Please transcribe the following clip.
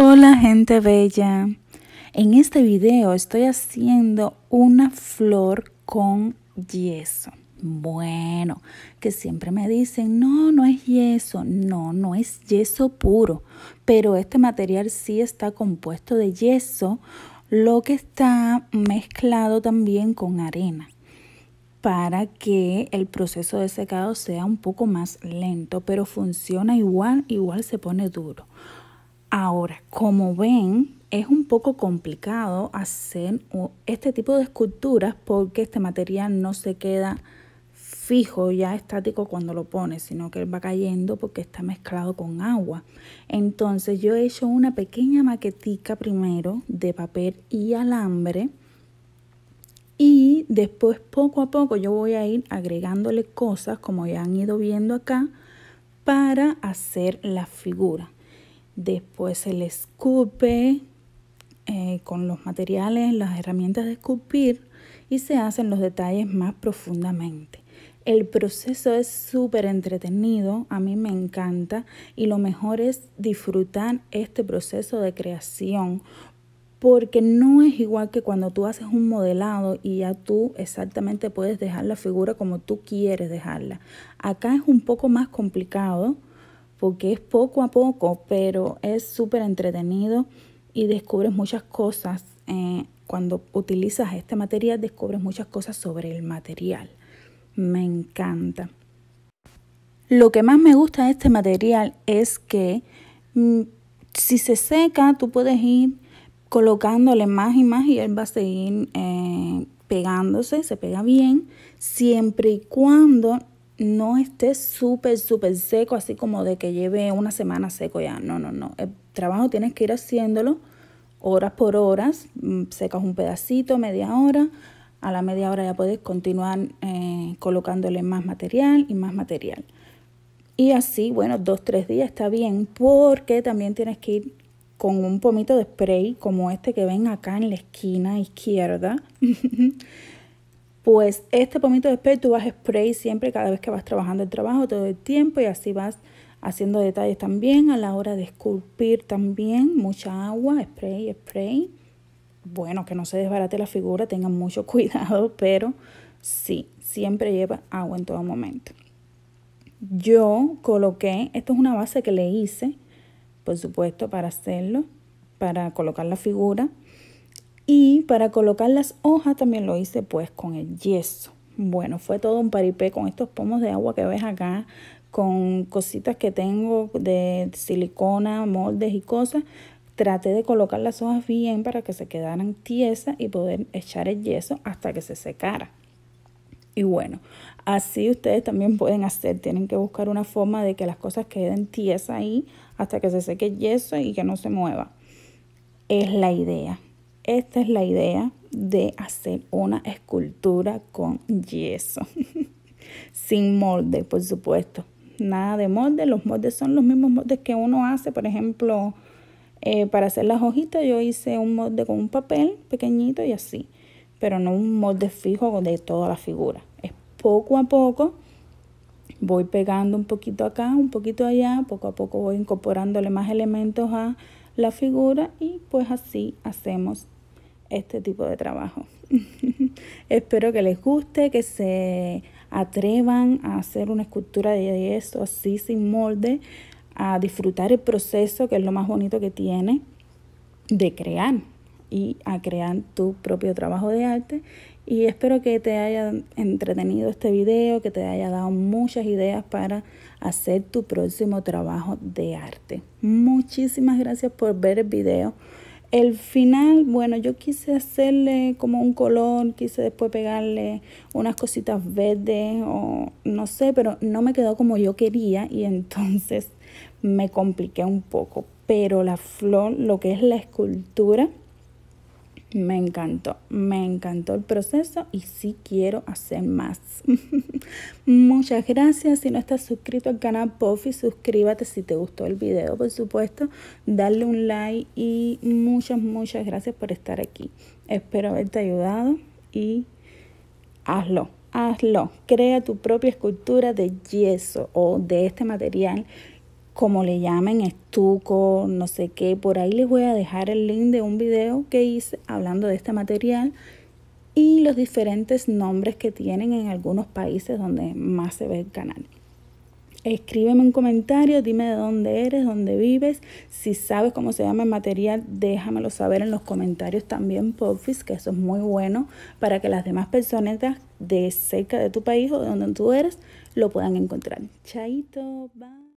Hola gente bella, en este video estoy haciendo una flor con yeso. Bueno, que siempre me dicen, no, no es yeso, no, no es yeso puro, pero este material sí está compuesto de yeso, lo que está mezclado también con arena para que el proceso de secado sea un poco más lento, pero funciona igual, igual se pone duro. Ahora, como ven, es un poco complicado hacer este tipo de esculturas porque este material no se queda fijo, ya estático cuando lo pones, sino que va cayendo porque está mezclado con agua. Entonces yo he hecho una pequeña maquetica primero de papel y alambre y después poco a poco yo voy a ir agregándole cosas como ya han ido viendo acá para hacer la figura. Después se le escupe eh, con los materiales, las herramientas de escupir y se hacen los detalles más profundamente. El proceso es súper entretenido, a mí me encanta y lo mejor es disfrutar este proceso de creación porque no es igual que cuando tú haces un modelado y ya tú exactamente puedes dejar la figura como tú quieres dejarla. Acá es un poco más complicado porque es poco a poco, pero es súper entretenido y descubres muchas cosas. Eh, cuando utilizas este material, descubres muchas cosas sobre el material. Me encanta. Lo que más me gusta de este material es que mm, si se seca, tú puedes ir colocándole más y más y él va a seguir eh, pegándose, se pega bien, siempre y cuando no esté súper, súper seco, así como de que lleve una semana seco ya. No, no, no. El trabajo tienes que ir haciéndolo horas por horas. Mm, secas un pedacito, media hora. A la media hora ya puedes continuar eh, colocándole más material y más material. Y así, bueno, dos, tres días está bien, porque también tienes que ir con un pomito de spray como este que ven acá en la esquina izquierda. pues este pomito de spray tú vas a spray siempre cada vez que vas trabajando el trabajo todo el tiempo y así vas haciendo detalles también a la hora de esculpir también mucha agua, spray, spray. Bueno, que no se desbarate la figura, tengan mucho cuidado, pero sí, siempre lleva agua en todo momento. Yo coloqué, esto es una base que le hice, por supuesto, para hacerlo, para colocar la figura. Y para colocar las hojas también lo hice pues con el yeso. Bueno, fue todo un paripé con estos pomos de agua que ves acá, con cositas que tengo de silicona, moldes y cosas. Traté de colocar las hojas bien para que se quedaran tiesas y poder echar el yeso hasta que se secara. Y bueno, así ustedes también pueden hacer. Tienen que buscar una forma de que las cosas queden tiesas ahí hasta que se seque el yeso y que no se mueva. Es la idea esta es la idea de hacer una escultura con yeso, sin molde, por supuesto. Nada de molde, los moldes son los mismos moldes que uno hace, por ejemplo, eh, para hacer las hojitas yo hice un molde con un papel pequeñito y así, pero no un molde fijo de toda la figura. Es poco a poco, voy pegando un poquito acá, un poquito allá, poco a poco voy incorporándole más elementos a la figura y pues así hacemos este tipo de trabajo. Espero que les guste, que se atrevan a hacer una escultura de eso así sin molde, a disfrutar el proceso que es lo más bonito que tiene de crear y a crear tu propio trabajo de arte. Y espero que te haya entretenido este video, que te haya dado muchas ideas para hacer tu próximo trabajo de arte. Muchísimas gracias por ver el video el final, bueno, yo quise hacerle como un color, quise después pegarle unas cositas verdes o no sé, pero no me quedó como yo quería y entonces me compliqué un poco. Pero la flor, lo que es la escultura, me encantó, me encantó el proceso y sí quiero hacer más. Muchas gracias. Si no estás suscrito al canal Puffy, suscríbete si te gustó el video, por supuesto. Dale un like y muchas, muchas gracias por estar aquí. Espero haberte ayudado y hazlo, hazlo. Crea tu propia escultura de yeso o de este material como le llamen, estuco, no sé qué. Por ahí les voy a dejar el link de un video que hice hablando de este material y los diferentes nombres que tienen en algunos países donde más se ve el canal. Escríbeme un comentario, dime de dónde eres, dónde vives. Si sabes cómo se llama el material, déjamelo saber en los comentarios también, Porfis, que eso es muy bueno para que las demás personas de cerca de tu país o de donde tú eres lo puedan encontrar. Chaito, bye.